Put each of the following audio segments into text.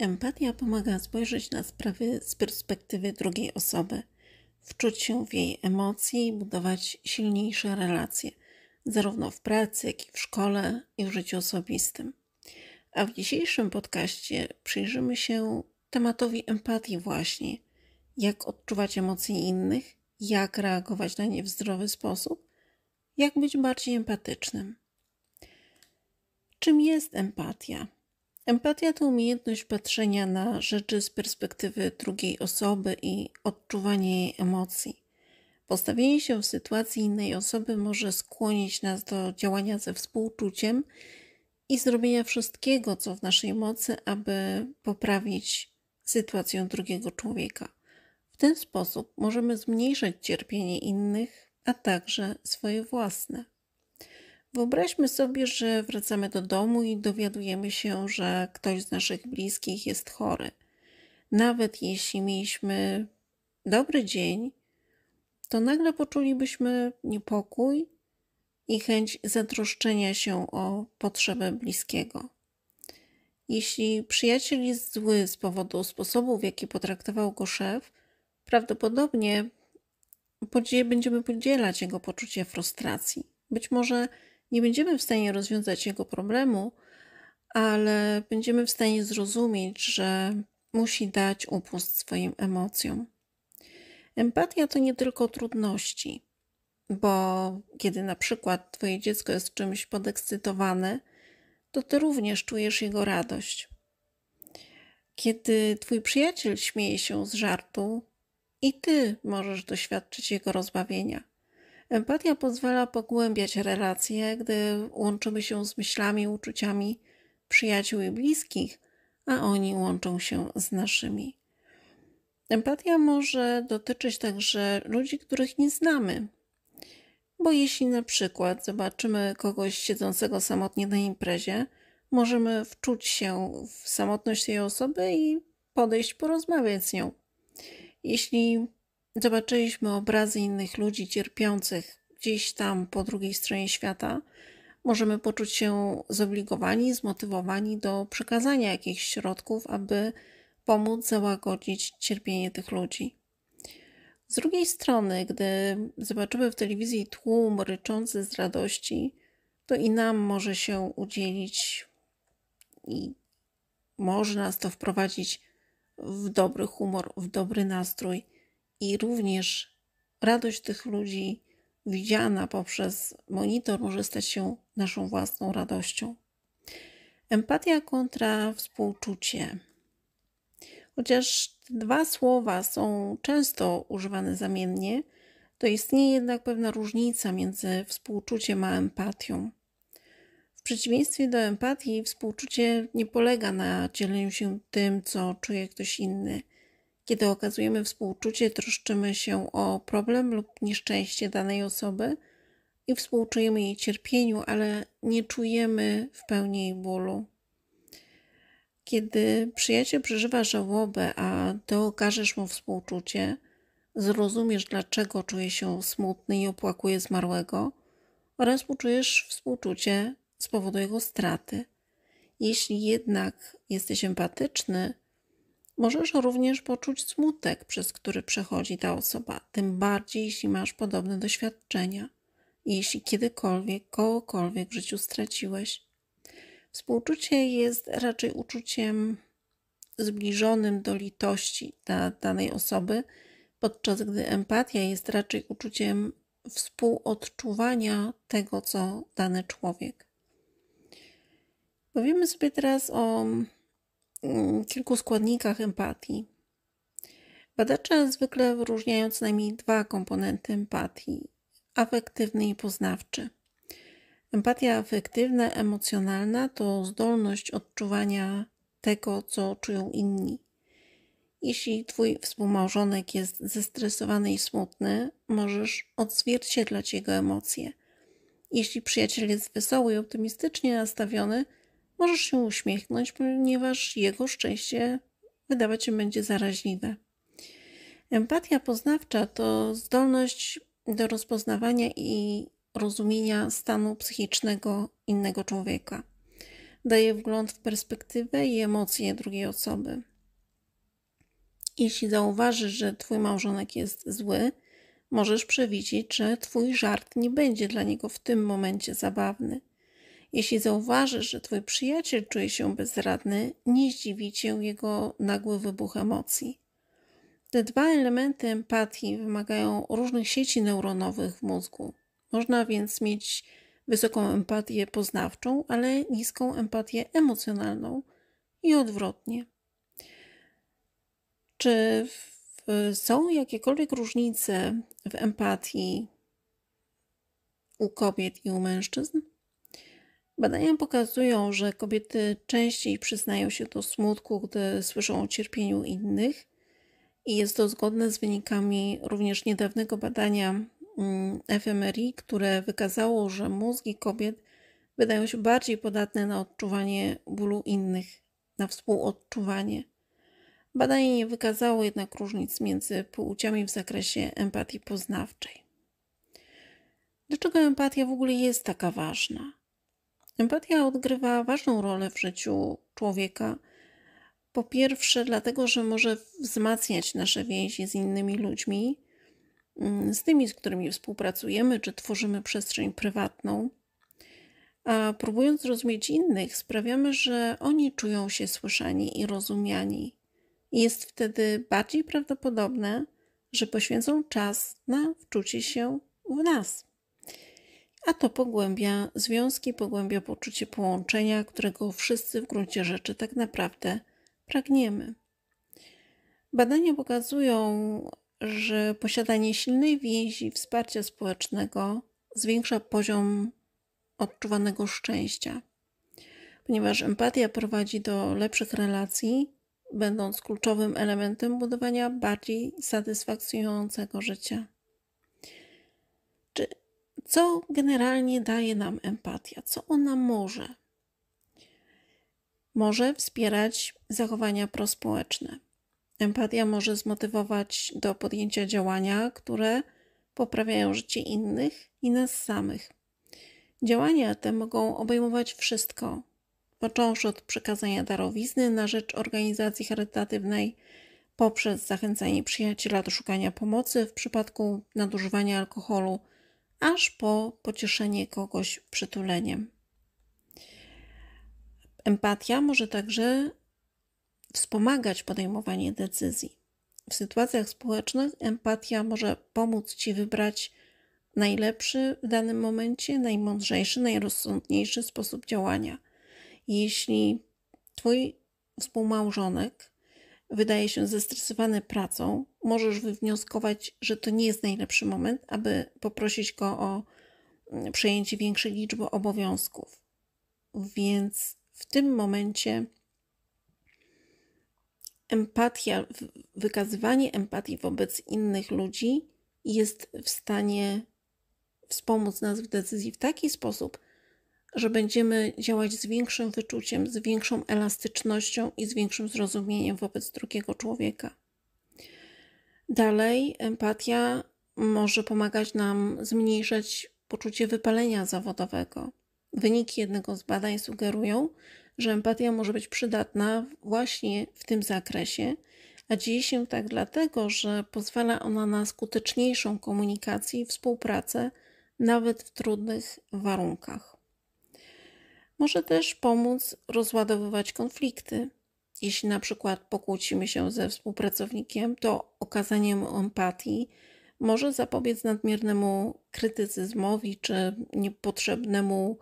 Empatia pomaga spojrzeć na sprawy z perspektywy drugiej osoby, wczuć się w jej emocje i budować silniejsze relacje, zarówno w pracy, jak i w szkole i w życiu osobistym. A w dzisiejszym podcaście przyjrzymy się tematowi empatii właśnie, jak odczuwać emocje innych, jak reagować na nie w zdrowy sposób, jak być bardziej empatycznym. Czym jest empatia? Empatia to umiejętność patrzenia na rzeczy z perspektywy drugiej osoby i odczuwanie jej emocji. Postawienie się w sytuacji innej osoby może skłonić nas do działania ze współczuciem i zrobienia wszystkiego, co w naszej mocy, aby poprawić sytuację drugiego człowieka. W ten sposób możemy zmniejszać cierpienie innych, a także swoje własne. Wyobraźmy sobie, że wracamy do domu i dowiadujemy się, że ktoś z naszych bliskich jest chory. Nawet jeśli mieliśmy dobry dzień, to nagle poczulibyśmy niepokój i chęć zatroszczenia się o potrzebę bliskiego. Jeśli przyjaciel jest zły z powodu sposobu, w jaki potraktował go szef, prawdopodobnie będziemy podzielać jego poczucie frustracji. Być może nie będziemy w stanie rozwiązać jego problemu, ale będziemy w stanie zrozumieć, że musi dać upust swoim emocjom. Empatia to nie tylko trudności, bo kiedy na przykład Twoje dziecko jest czymś podekscytowane, to Ty również czujesz jego radość. Kiedy Twój przyjaciel śmieje się z żartu, i Ty możesz doświadczyć jego rozbawienia. Empatia pozwala pogłębiać relacje, gdy łączymy się z myślami, uczuciami przyjaciół i bliskich, a oni łączą się z naszymi. Empatia może dotyczyć także ludzi, których nie znamy, bo jeśli na przykład zobaczymy kogoś siedzącego samotnie na imprezie, możemy wczuć się w samotność tej osoby i podejść porozmawiać z nią. Jeśli Zobaczyliśmy obrazy innych ludzi cierpiących gdzieś tam po drugiej stronie świata. Możemy poczuć się zobligowani, zmotywowani do przekazania jakichś środków, aby pomóc załagodzić cierpienie tych ludzi. Z drugiej strony, gdy zobaczymy w telewizji tłum ryczący z radości, to i nam może się udzielić i może nas to wprowadzić w dobry humor, w dobry nastrój i również radość tych ludzi widziana poprzez monitor może stać się naszą własną radością. Empatia kontra współczucie. Chociaż dwa słowa są często używane zamiennie, to istnieje jednak pewna różnica między współczuciem a empatią. W przeciwieństwie do empatii, współczucie nie polega na dzieleniu się tym, co czuje ktoś inny – kiedy okazujemy współczucie, troszczymy się o problem lub nieszczęście danej osoby i współczujemy jej cierpieniu, ale nie czujemy w pełni jej bólu. Kiedy przyjaciel przeżywa żałobę, a ty okażesz mu współczucie, zrozumiesz, dlaczego czuje się smutny i opłakuje zmarłego, oraz uczujesz współczucie z powodu jego straty. Jeśli jednak jesteś empatyczny, Możesz również poczuć smutek, przez który przechodzi ta osoba, tym bardziej jeśli masz podobne doświadczenia, jeśli kiedykolwiek kogokolwiek w życiu straciłeś. Współczucie jest raczej uczuciem zbliżonym do litości dla danej osoby, podczas gdy empatia jest raczej uczuciem współodczuwania tego, co dany człowiek. Powiemy sobie teraz o Mm, kilku składnikach empatii. Badacze zwykle wyróżniają co najmniej dwa komponenty empatii: afektywny i poznawczy. Empatia afektywna, emocjonalna to zdolność odczuwania tego, co czują inni. Jeśli twój współmałżonek jest zestresowany i smutny, możesz odzwierciedlać jego emocje. Jeśli przyjaciel jest wesoły i optymistycznie nastawiony, Możesz się uśmiechnąć, ponieważ jego szczęście wydawać się będzie zaraźliwe. Empatia poznawcza to zdolność do rozpoznawania i rozumienia stanu psychicznego innego człowieka. Daje wgląd w perspektywę i emocje drugiej osoby. Jeśli zauważysz, że twój małżonek jest zły, możesz przewidzieć, że twój żart nie będzie dla niego w tym momencie zabawny. Jeśli zauważysz, że twój przyjaciel czuje się bezradny, nie zdziwi cię jego nagły wybuch emocji. Te dwa elementy empatii wymagają różnych sieci neuronowych w mózgu. Można więc mieć wysoką empatię poznawczą, ale niską empatię emocjonalną i odwrotnie. Czy są jakiekolwiek różnice w empatii u kobiet i u mężczyzn? Badania pokazują, że kobiety częściej przyznają się do smutku, gdy słyszą o cierpieniu innych, i jest to zgodne z wynikami również niedawnego badania mm, fMRI, które wykazało, że mózgi kobiet wydają się bardziej podatne na odczuwanie bólu innych, na współodczuwanie. Badanie nie wykazało jednak różnic między płciami w zakresie empatii poznawczej. Dlaczego empatia w ogóle jest taka ważna? Empatia odgrywa ważną rolę w życiu człowieka. Po pierwsze, dlatego, że może wzmacniać nasze więzi z innymi ludźmi, mm, z tymi, z którymi współpracujemy, czy tworzymy przestrzeń prywatną. A próbując rozumieć innych, sprawiamy, że oni czują się słyszani i rozumiani. Jest wtedy bardziej prawdopodobne, że poświęcą czas na wczucie się w nas a to pogłębia związki, pogłębia poczucie połączenia, którego wszyscy w gruncie rzeczy tak naprawdę pragniemy. Badania pokazują, że posiadanie silnej więzi wsparcia społecznego zwiększa poziom odczuwanego szczęścia, ponieważ empatia prowadzi do lepszych relacji, będąc kluczowym elementem budowania bardziej satysfakcjonującego życia. Co generalnie daje nam empatia? Co ona może? Może wspierać zachowania prospołeczne. Empatia może zmotywować do podjęcia działania, które poprawiają życie innych i nas samych. Działania te mogą obejmować wszystko, począwszy od przekazania darowizny na rzecz organizacji charytatywnej, poprzez zachęcanie przyjaciela do szukania pomocy w przypadku nadużywania alkoholu aż po pocieszenie kogoś przytuleniem. Empatia może także wspomagać podejmowanie decyzji. W sytuacjach społecznych empatia może pomóc Ci wybrać najlepszy w danym momencie, najmądrzejszy, najrozsądniejszy sposób działania. Jeśli Twój współmałżonek wydaje się zestresowany pracą, możesz wywnioskować, że to nie jest najlepszy moment, aby poprosić go o mm, przejęcie większej liczby obowiązków. Więc w tym momencie empatia, wykazywanie empatii wobec innych ludzi jest w stanie wspomóc nas w decyzji w taki sposób, że będziemy działać z większym wyczuciem, z większą elastycznością i z większym zrozumieniem wobec drugiego człowieka. Dalej, empatia może pomagać nam zmniejszać poczucie wypalenia zawodowego. Wyniki jednego z badań sugerują, że empatia może być przydatna właśnie w tym zakresie, a dzieje się tak dlatego, że pozwala ona na skuteczniejszą komunikację i współpracę nawet w trudnych warunkach. Może też pomóc rozładowywać konflikty. Jeśli na przykład pokłócimy się ze współpracownikiem, to okazanie mu empatii może zapobiec nadmiernemu krytycyzmowi czy niepotrzebnemu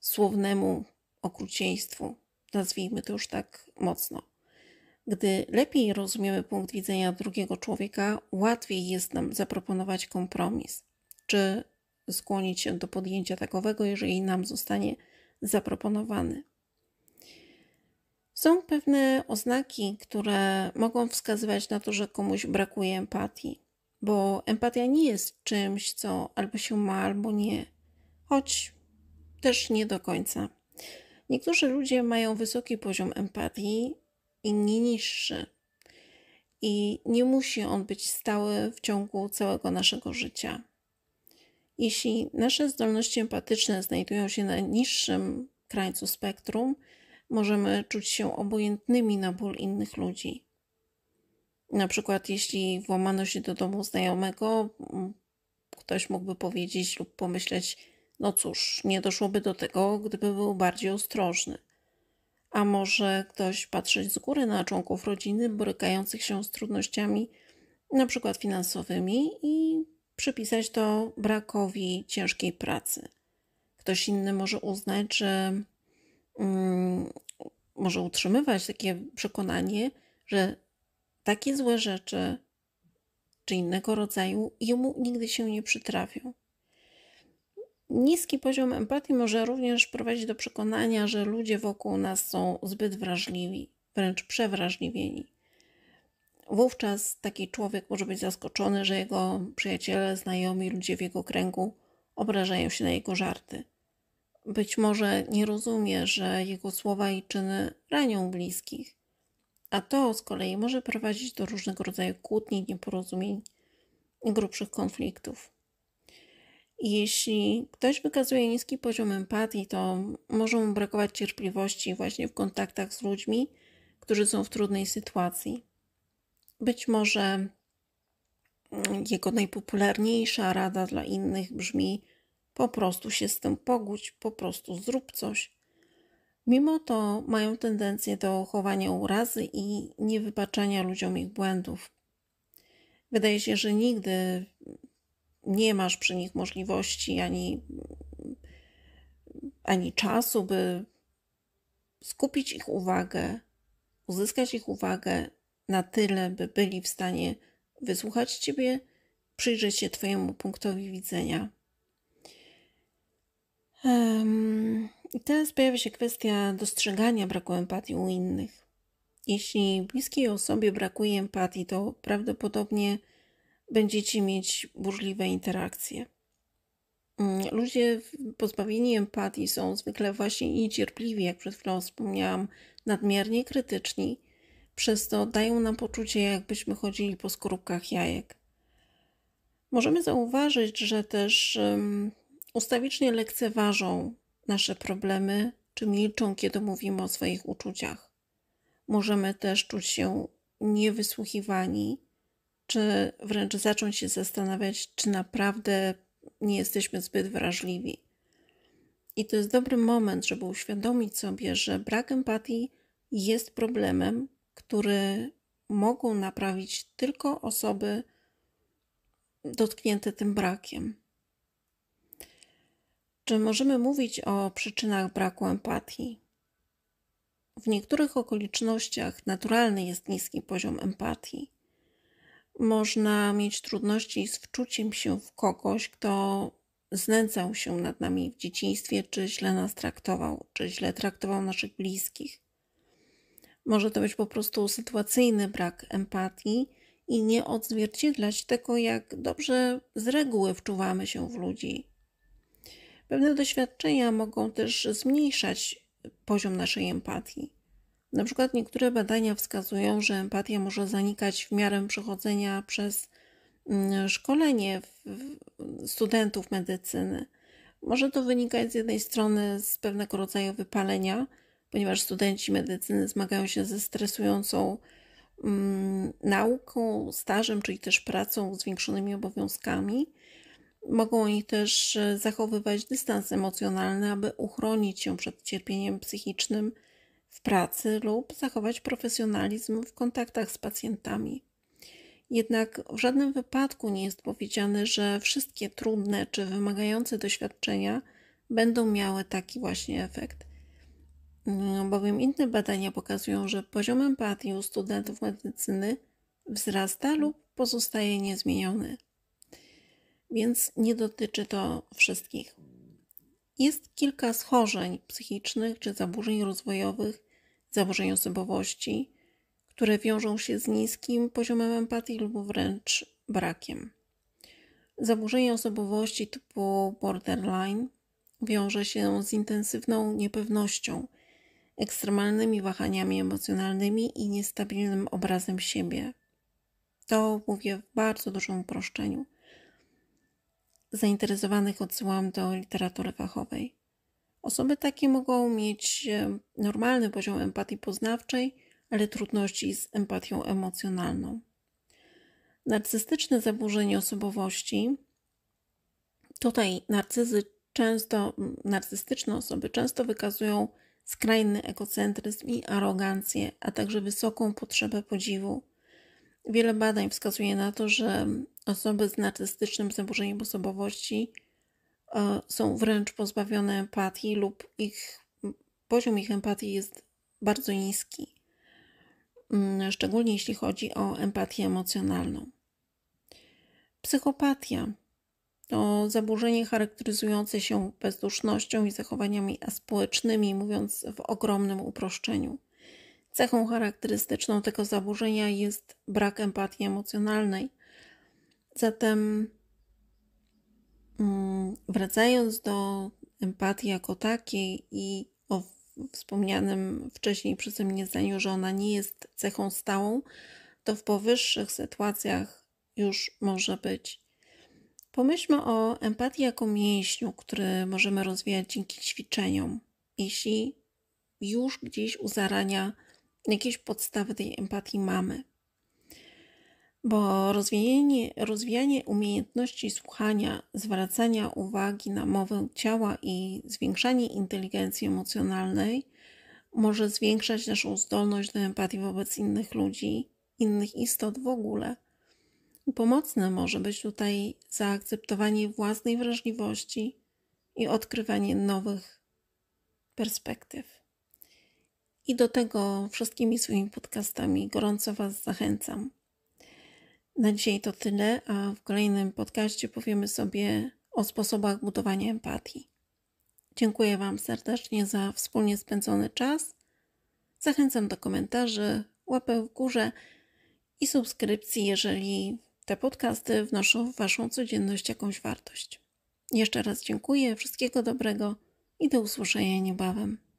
słownemu okrucieństwu. Nazwijmy to już tak mocno. Gdy lepiej rozumiemy punkt widzenia drugiego człowieka, łatwiej jest nam zaproponować kompromis czy skłonić się do podjęcia takowego, jeżeli nam zostanie zaproponowany. Są pewne oznaki, które mogą wskazywać na to, że komuś brakuje empatii, bo empatia nie jest czymś, co albo się ma, albo nie, choć też nie do końca. Niektórzy ludzie mają wysoki poziom empatii, inni niższy. I nie musi on być stały w ciągu całego naszego życia. Jeśli nasze zdolności empatyczne znajdują się na niższym krańcu spektrum, możemy czuć się obojętnymi na ból innych ludzi. Na przykład, jeśli włamano się do domu znajomego, ktoś mógłby powiedzieć lub pomyśleć: No cóż, nie doszłoby do tego, gdyby był bardziej ostrożny. A może ktoś patrzeć z góry na członków rodziny borykających się z trudnościami, na przykład finansowymi, i przypisać to brakowi ciężkiej pracy. Ktoś inny może uznać, że um, może utrzymywać takie przekonanie, że takie złe rzeczy czy innego rodzaju jemu nigdy się nie przytrafią. Niski poziom empatii może również prowadzić do przekonania, że ludzie wokół nas są zbyt wrażliwi, wręcz przewrażliwieni. Wówczas taki człowiek może być zaskoczony, że jego przyjaciele, znajomi, ludzie w jego kręgu obrażają się na jego żarty. Być może nie rozumie, że jego słowa i czyny ranią bliskich, a to z kolei może prowadzić do różnego rodzaju kłótni, nieporozumień i grubszych konfliktów. Jeśli ktoś wykazuje niski poziom empatii, to może mu brakować cierpliwości właśnie w kontaktach z ludźmi, którzy są w trudnej sytuacji. Być może mm, jego najpopularniejsza rada dla innych brzmi: po prostu się z tym pogódź, po prostu zrób coś. Mimo to mają tendencję do chowania urazy i niewybaczania ludziom ich błędów. Wydaje się, że nigdy nie masz przy nich możliwości ani, ani czasu, by skupić ich uwagę, uzyskać ich uwagę, na tyle, by byli w stanie wysłuchać Ciebie, przyjrzeć się Twojemu punktowi widzenia. Um, I teraz pojawia się kwestia dostrzegania braku empatii u innych. Jeśli bliskiej osobie brakuje empatii, to prawdopodobnie będziecie mieć burzliwe interakcje. Mm, ludzie pozbawieni empatii są zwykle właśnie niecierpliwi, jak przed chwilą wspomniałam, nadmiernie krytyczni, przez to dają nam poczucie, jakbyśmy chodzili po skorupkach jajek. Możemy zauważyć, że też um, ustawicznie lekceważą nasze problemy, czy milczą, kiedy mówimy o swoich uczuciach. Możemy też czuć się niewysłuchiwani, czy wręcz zacząć się zastanawiać, czy naprawdę nie jesteśmy zbyt wrażliwi. I to jest dobry moment, żeby uświadomić sobie, że brak empatii jest problemem, który mogą naprawić tylko osoby dotknięte tym brakiem. Czy możemy mówić o przyczynach braku empatii? W niektórych okolicznościach naturalny jest niski poziom empatii. Można mieć trudności z wczuciem się w kogoś, kto znęcał się nad nami w dzieciństwie, czy źle nas traktował, czy źle traktował naszych bliskich. Może to być po prostu sytuacyjny brak empatii i nie odzwierciedlać tego, jak dobrze z reguły wczuwamy się w ludzi. Pewne doświadczenia mogą też zmniejszać poziom naszej empatii. Na przykład niektóre badania wskazują, że empatia może zanikać w miarę przechodzenia przez mm, szkolenie studentów medycyny. Może to wynikać z jednej strony z pewnego rodzaju wypalenia, ponieważ studenci medycyny zmagają się ze stresującą mm, nauką, stażem, czyli też pracą, zwiększonymi obowiązkami. Mogą oni też e, zachowywać dystans emocjonalny, aby uchronić się przed cierpieniem psychicznym w pracy lub zachować profesjonalizm w kontaktach z pacjentami. Jednak w żadnym wypadku nie jest powiedziane, że wszystkie trudne czy wymagające doświadczenia będą miały taki właśnie efekt bowiem inne badania pokazują, że poziom empatii u studentów medycyny wzrasta lub pozostaje niezmieniony. Więc nie dotyczy to wszystkich. Jest kilka schorzeń psychicznych czy zaburzeń rozwojowych, zaburzeń osobowości, które wiążą się z niskim poziomem empatii lub wręcz brakiem. Zaburzenie osobowości typu borderline wiąże się z intensywną niepewnością – ekstremalnymi wahaniami emocjonalnymi i niestabilnym obrazem siebie. To mówię w bardzo dużym uproszczeniu. Zainteresowanych odsyłam do literatury fachowej. Osoby takie mogą mieć e, normalny poziom empatii poznawczej, ale trudności z empatią emocjonalną. Narcystyczne zaburzenie osobowości. Tutaj narcyzy często, narcystyczne osoby często wykazują skrajny egocentryzm i arogancję, a także wysoką potrzebę podziwu. Wiele badań wskazuje na to, że osoby z narcystycznym zaburzeniem osobowości e, są wręcz pozbawione empatii lub ich poziom ich empatii jest bardzo niski, mm, szczególnie jeśli chodzi o empatię emocjonalną. Psychopatia to zaburzenie charakteryzujące się bezdusznością i zachowaniami aspołecznymi, mówiąc w ogromnym uproszczeniu. Cechą charakterystyczną tego zaburzenia jest brak empatii emocjonalnej. Zatem, mm, wracając do empatii jako takiej i o wspomnianym wcześniej przeze mnie zdaniu, że ona nie jest cechą stałą, to w powyższych sytuacjach już może być Pomyślmy o empatii jako mięśniu, który możemy rozwijać dzięki ćwiczeniom. Jeśli już gdzieś u zarania jakieś podstawy tej empatii mamy. Bo rozwijanie, rozwijanie umiejętności słuchania, zwracania uwagi na mowę ciała i zwiększanie inteligencji emocjonalnej może zwiększać naszą zdolność do empatii wobec innych ludzi, innych istot w ogóle – Pomocne może być tutaj zaakceptowanie własnej wrażliwości i odkrywanie nowych perspektyw. I do tego wszystkimi swoimi podcastami gorąco Was zachęcam. Na dzisiaj to tyle, a w kolejnym podcaście powiemy sobie o sposobach budowania empatii. Dziękuję Wam serdecznie za wspólnie spędzony czas. Zachęcam do komentarzy, łapę w górze i subskrypcji, jeżeli te podcasty wnoszą w Waszą codzienność jakąś wartość. Jeszcze raz dziękuję, wszystkiego dobrego i do usłyszenia niebawem.